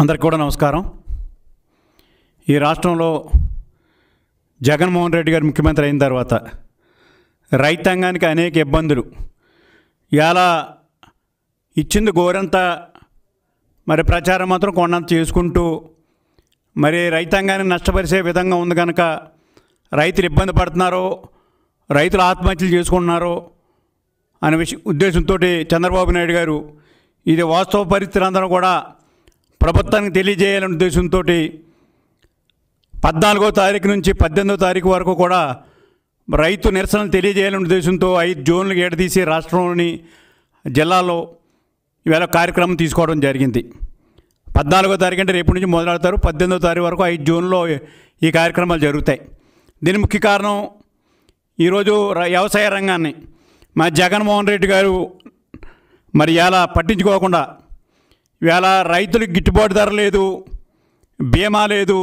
అందరికి కూడా నమస్కారం ఈ రాష్ట్రంలో జగన్మోహన్ రెడ్డి గారు ముఖ్యమంత్రి అయిన తర్వాత రైతాంగానికి అనేక ఇబ్బందులు ఎలా ఇచ్చింది గోరంత మరి ప్రచారం మాత్రం కొండంత చేసుకుంటూ మరి రైతాంగాన్ని నష్టపరిచే విధంగా ఉంది కనుక రైతులు ఇబ్బంది పడుతున్నారో రైతులు ఆత్మహత్యలు చేసుకుంటున్నారో అనే విషయం ఉద్దేశంతో చంద్రబాబు నాయుడు గారు ఇది వాస్తవ పరిస్థితులందరూ కూడా ప్రభుత్వానికి తెలియజేయాలనే ఉద్దేశంతో పద్నాలుగో తారీఖు నుంచి పద్దెనిమిదో తారీఖు వరకు కూడా రైతు నిరసనలు తెలియజేయాలనే ఉద్దేశంతో ఐదు జోన్లు ఏడదీసి రాష్ట్రంలోని జిల్లాలో ఇవాళ కార్యక్రమం తీసుకోవడం జరిగింది పద్నాలుగో తారీఖు అంటే రేపు నుంచి మొదలెడతారు పద్దెనిమిదో తారీఖు వరకు ఐదు జోన్లో ఈ కార్యక్రమాలు జరుగుతాయి దీని ముఖ్య కారణం ఈరోజు వ్యవసాయ రంగాన్ని మా జగన్మోహన్ రెడ్డి గారు మరి ఎలా పట్టించుకోకుండా ఇవాళ రైతులకు గిట్టుబాటు ధర లేదు బీమా లేదు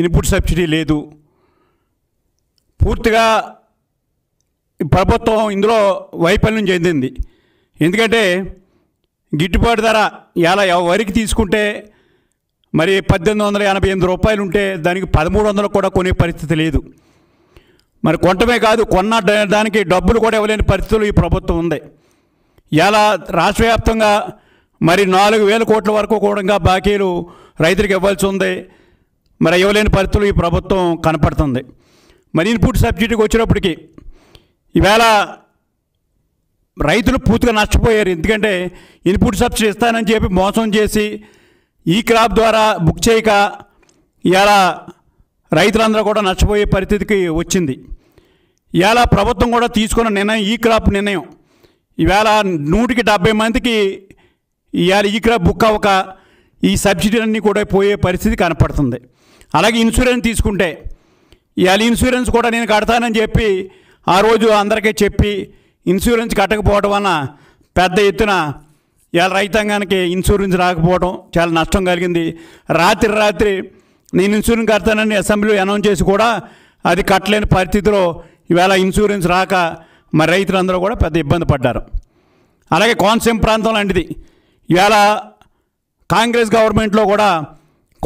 ఇన్పుట్ సబ్సిడీ లేదు పూర్తిగా ప్రభుత్వం ఇందులో వైఫల్యం చెందింది ఎందుకంటే గిట్టుబాటు ధర ఇలా వరికి తీసుకుంటే మరి పద్దెనిమిది వందల ఎనభై ఎనిమిది రూపాయలు ఉంటే దానికి పదమూడు వందలు కూడా కొనే పరిస్థితి లేదు మరి కొనటమే కాదు కొన్న దానికి డబ్బులు కూడా ఇవ్వలేని పరిస్థితులు ఈ ప్రభుత్వం ఉంది ఇలా రాష్ట్ర వ్యాప్తంగా మరి నాలుగు వేల కోట్ల వరకు కూడా బాకీలు రైతులకు ఇవ్వాల్సి ఉంది మరి ఇవ్వలేని పరిస్థితులు ఈ ప్రభుత్వం కనపడుతుంది మరి ఇన్పుట్ సబ్సిడీకి వచ్చినప్పటికీ ఈవేళ రైతులు పూర్తిగా నష్టపోయారు ఎందుకంటే ఇన్పుట్ సబ్సిడీ ఇస్తానని చెప్పి మోసం చేసి ఈ క్రాప్ ద్వారా బుక్ చేయక ఇవాళ రైతులందరూ కూడా నష్టపోయే పరిస్థితికి వచ్చింది ఇవాళ ప్రభుత్వం కూడా తీసుకున్న నిర్ణయం ఈ క్రాప్ నిర్ణయం ఈవేళ నూటికి డెబ్బై మందికి ఇవాళ ఇక్కడ బుక్ అవ్వక ఈ సబ్సిడీలన్నీ కూడా పోయే పరిస్థితి కనపడుతుంది అలాగే ఇన్సూరెన్స్ తీసుకుంటే ఇవాళ ఇన్సూరెన్స్ కూడా నేను కడతానని చెప్పి ఆ రోజు అందరికీ చెప్పి ఇన్సూరెన్స్ కట్టకపోవడం వలన పెద్ద ఎత్తున ఇవాళ రైతాంగానికి ఇన్సూరెన్స్ రాకపోవడం చాలా నష్టం కలిగింది రాత్రి రాత్రి నేను ఇన్సూరెన్స్ కడతానని అసెంబ్లీలో అనౌన్స్ చేసి కూడా అది కట్టలేని పరిస్థితిలో ఇవాళ ఇన్సూరెన్స్ రాక మరి రైతులందరూ కూడా పెద్ద ఇబ్బంది పడ్డారు అలాగే కోనసీమ ప్రాంతం లాంటిది ఇవాళ కాంగ్రెస్ గవర్నమెంట్లో కూడా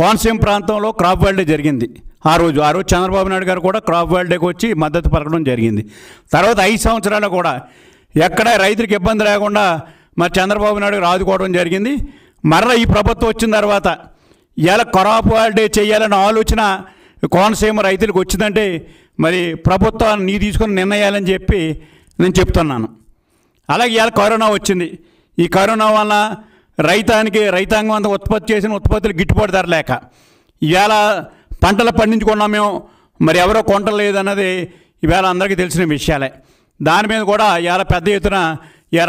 కోనసీమ ప్రాంతంలో క్రాప్ వాల్డే జరిగింది ఆ రోజు ఆ రోజు చంద్రబాబు నాయుడు గారు కూడా క్రాప్ వాల్డేకి వచ్చి మద్దతు పలకడం జరిగింది తర్వాత ఐదు సంవత్సరాలు కూడా ఎక్కడ రైతులకు ఇబ్బంది లేకుండా మరి చంద్రబాబు నాయుడు రాదుకోవడం జరిగింది మరలా ఈ ప్రభుత్వం వచ్చిన తర్వాత ఇలా క్రాప్ వాల్డే చేయాలన్న ఆలోచన కోనసీమ రైతులకు వచ్చిందంటే మరి ప్రభుత్వాన్ని నీ తీసుకుని నిర్ణయాలని చెప్పి నేను చెప్తున్నాను అలాగే ఇలా కరోనా వచ్చింది ఈ కరోనా వల్ల రైతానికి రైతాంగం అంతా ఉత్పత్తి చేసిన ఉత్పత్తులు గిట్టుబాటు ధర లేక ఇవాళ పంటలు పండించుకున్నాం మేము మరి ఎవరో కొంటలేదన్నది ఇవాళ అందరికీ తెలిసిన విషయాలే దాని మీద కూడా ఇవాళ పెద్ద ఎత్తున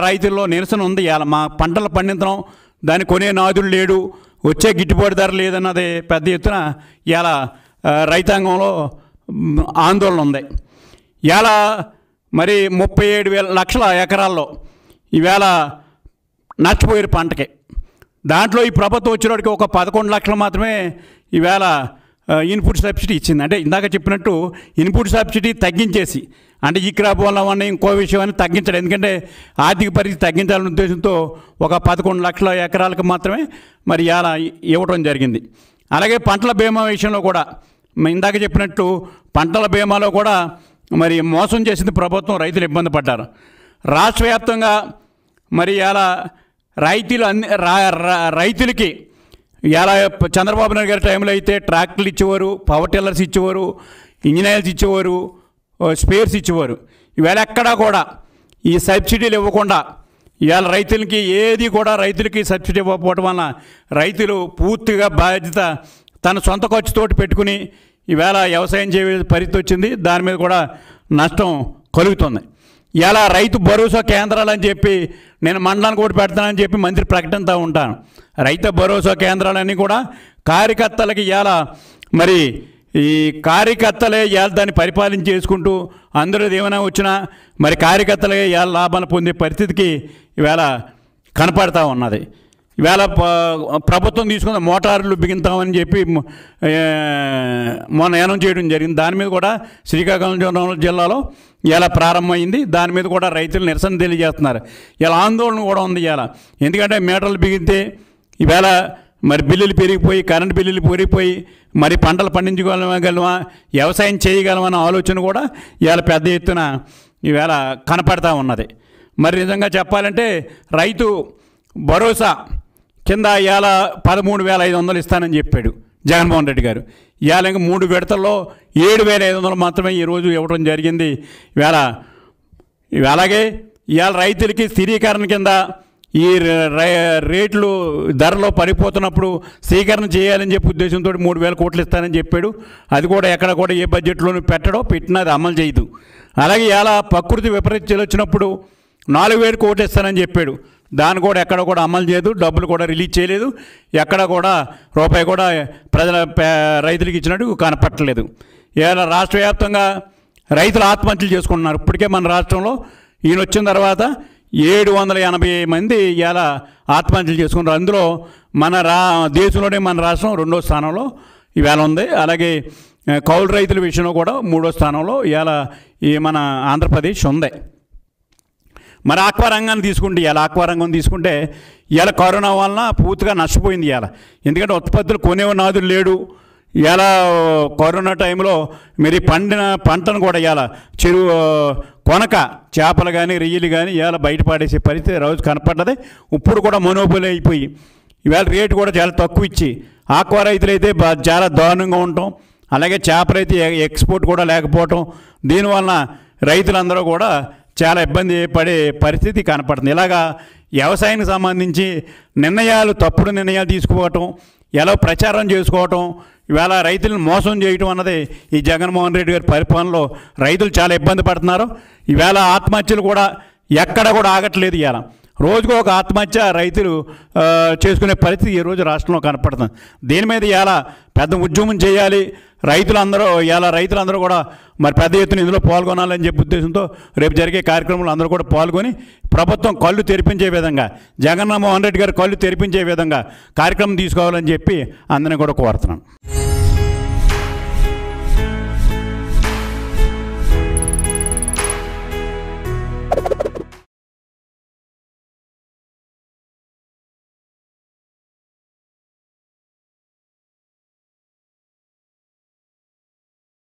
రైతుల్లో నిరసన ఉంది ఇవాళ మా పంటలు పండించడం దాని కొనే నాదులు లేడు వచ్చే గిట్టుబాటు ధర లేదన్నది పెద్ద ఎత్తున ఇవాళ రైతాంగంలో ఆందోళన ఉంది ఇవాళ మరి ముప్పై ఏడు వేల లక్షల ఎకరాల్లో ఈవేళ నష్టపోయారు పంటకి దాంట్లో ఈ ప్రభుత్వం వచ్చేవాడికి ఒక పదకొండు లక్షలు మాత్రమే ఈవేళ ఇన్పుట్ సబ్సిడీ ఇచ్చింది అంటే ఇందాక చెప్పినట్టు ఇన్పుట్ సబ్సిడీ తగ్గించేసి అంటే ఈ క్రాప్ వల్ల ఉన్న ఇంకో విషయం అని తగ్గించడం ఎందుకంటే ఆర్థిక పరిస్థితి తగ్గించాలనే ఉద్దేశంతో ఒక పదకొండు లక్షల ఎకరాలకు మాత్రమే మరి ఇలా ఇవ్వడం జరిగింది అలాగే పంటల బీమా విషయంలో కూడా ఇందాక చెప్పినట్టు పంటల బీమాలో కూడా మరి మోసం చేసింది ప్రభుత్వం రైతులు ఇబ్బంది పడ్డారు రాష్ట్ర వ్యాప్తంగా మరి ఇలా రైతులు అన్ని రైతులకి ఎలా చంద్రబాబు నాయుడు గారి టైంలో అయితే ట్రాక్టర్లు ఇచ్చేవారు పవర్ టిల్లర్స్ ఇచ్చేవారు ఇంజనీర్స్ ఇచ్చేవారు స్పేర్స్ ఇచ్చేవారు ఇవాళ ఎక్కడా కూడా ఈ సబ్సిడీలు ఇవ్వకుండా ఇవాళ రైతులకి ఏది కూడా రైతులకి సబ్సిడీ ఇవ్వకపోవడం వలన రైతులు పూర్తిగా బాధ్యత తన సొంత ఖర్చుతోటి పెట్టుకుని ఈవేళ వ్యవసాయం చేయ పరిస్థితి వచ్చింది దాని మీద కూడా నష్టం కలుగుతుంది ఇలా రైతు భరోసా కేంద్రాలు అని చెప్పి నేను మండలానికి కూడా పెడతానని చెప్పి మంత్రి ప్రకటనతో ఉంటాను రైతు భరోసా కేంద్రాలన్నీ కూడా కార్యకర్తలకి ఎలా మరి ఈ కార్యకర్తలే ఎలా దాన్ని పరిపాలన చేసుకుంటూ అందరూ ఏమైనా వచ్చినా మరి కార్యకర్తలే ఇవాళ లాభాలు పొందే పరిస్థితికి ఇవాళ కనపడతా ఉన్నది ఇవాళ ప్రభుత్వం తీసుకున్న మోటార్లు బిగింతామని చెప్పి మొన్న ఏనం చేయడం జరిగింది దాని మీద కూడా శ్రీకాకుళం జిల్లాలో ఇలా ప్రారంభమైంది దాని మీద కూడా రైతులు నిరసన తెలియజేస్తున్నారు ఇలా ఆందోళన కూడా ఉంది ఇలా ఎందుకంటే మీటర్లు బిగితే ఇవాళ మరి బిల్లులు పెరిగిపోయి కరెంట్ బిల్లులు పెరిగిపోయి మరి పంటలు పండించగలమా వ్యవసాయం చేయగలమన్న ఆలోచన కూడా ఇవాళ పెద్ద ఎత్తున ఈవేళ కనపడతా ఉన్నది మరి నిజంగా చెప్పాలంటే రైతు భరోసా కింద ఇవాళ పదమూడు వేల ఐదు వందలు ఇస్తానని చెప్పాడు జగన్మోహన్ రెడ్డి గారు ఇవాళ ఇంకా మూడు విడతల్లో ఏడు వేల ఐదు వందలు మాత్రమే ఈరోజు ఇవ్వడం జరిగింది ఇవాళ అలాగే ఇవాళ రైతులకి స్థిరీకరణ కింద ఈ రేట్లు ధరలో పడిపోతున్నప్పుడు స్వీకరణ చేయాలని చెప్పి ఉద్దేశంతో మూడు వేల కోట్లు ఇస్తానని చెప్పాడు అది కూడా ఎక్కడ కూడా ఏ బడ్జెట్లోనూ పెట్టడో పెట్టినా అది అమలు చేయదు అలాగే ఇలా ప్రకృతి విపరీతలు వచ్చినప్పుడు నాలుగు వేలు కోట్లు ఇస్తానని చెప్పాడు దాన్ని కూడా ఎక్కడ కూడా అమలు చేయదు డబ్బులు కూడా రిలీజ్ చేయలేదు ఎక్కడ కూడా రూపాయి కూడా ప్రజల రైతులకు ఇచ్చినట్టు కనపట్టలేదు ఇలా రాష్ట్ర వ్యాప్తంగా రైతులు ఆత్మహత్యలు చేసుకుంటున్నారు ఇప్పటికే మన రాష్ట్రంలో ఈయన వచ్చిన తర్వాత ఏడు వందల ఎనభై మంది ఇలా ఆత్మహత్యలు చేసుకున్నారు అందులో మన రా దేశంలోనే మన రాష్ట్రం రెండో స్థానంలో ఇవాళ ఉంది అలాగే కౌలు రైతుల విషయంలో కూడా మూడో స్థానంలో ఇవాళ ఈ మన ఆంధ్రప్రదేశ్ ఉంది మరి ఆక్వారంగాన్ని తీసుకుంటే ఇలా ఆక్వారంగం తీసుకుంటే ఇలా కరోనా వలన పూర్తిగా నష్టపోయింది ఇలా ఎందుకంటే ఉత్పత్తులు నాదులు లేడు ఇలా కరోనా టైంలో మరి పండిన పంటను కూడా ఇలా చెరువు కొనక చేపలు కానీ రొయ్యలు కానీ ఇలా బయటపడేసే పరిస్థితి రోజు కనపడ్డది ఇప్పుడు కూడా మోనోపలి అయిపోయి ఇవాళ రేటు కూడా చాలా తక్కువ ఇచ్చి ఆక్వా రైతులు అయితే చాలా దారుణంగా ఉండటం అలాగే చేపలు అయితే ఎక్స్పోర్ట్ కూడా లేకపోవటం దీనివలన రైతులందరూ కూడా చాలా ఇబ్బంది పడే పరిస్థితి కనపడుతుంది ఇలాగా వ్యవసాయానికి సంబంధించి నిర్ణయాలు తప్పుడు నిర్ణయాలు తీసుకోవటం ఎలా ప్రచారం చేసుకోవటం ఇవాళ రైతులను మోసం చేయటం అన్నది ఈ జగన్మోహన్ రెడ్డి గారి పరిపాలనలో రైతులు చాలా ఇబ్బంది పడుతున్నారు ఇవాళ ఆత్మహత్యలు కూడా ఎక్కడ కూడా ఆగట్లేదు ఇవాళ రోజుకు ఒక ఆత్మహత్య రైతులు చేసుకునే పరిస్థితి ఈరోజు రాష్ట్రంలో కనపడుతుంది దీని మీద ఇలా పెద్ద ఉద్యమం చేయాలి రైతులందరూ ఇలా రైతులందరూ కూడా మరి పెద్ద ఎత్తున ఇందులో పాల్గొనాలని చెప్పే ఉద్దేశంతో రేపు జరిగే కార్యక్రమంలో అందరూ కూడా పాల్గొని ప్రభుత్వం కళ్ళు తెరిపించే విధంగా జగన్మోహన్ రెడ్డి గారు కళ్ళు తెరిపించే విధంగా కార్యక్రమం తీసుకోవాలని చెప్పి అందరినీ కూడా కోరుతున్నాను